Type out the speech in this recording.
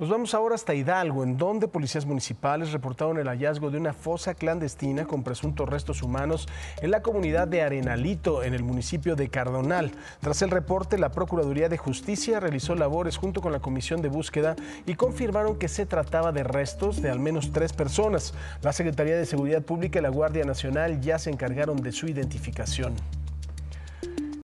Nos vamos ahora hasta Hidalgo, en donde policías municipales reportaron el hallazgo de una fosa clandestina con presuntos restos humanos en la comunidad de Arenalito, en el municipio de Cardonal. Tras el reporte, la Procuraduría de Justicia realizó labores junto con la Comisión de Búsqueda y confirmaron que se trataba de restos de al menos tres personas. La Secretaría de Seguridad Pública y la Guardia Nacional ya se encargaron de su identificación.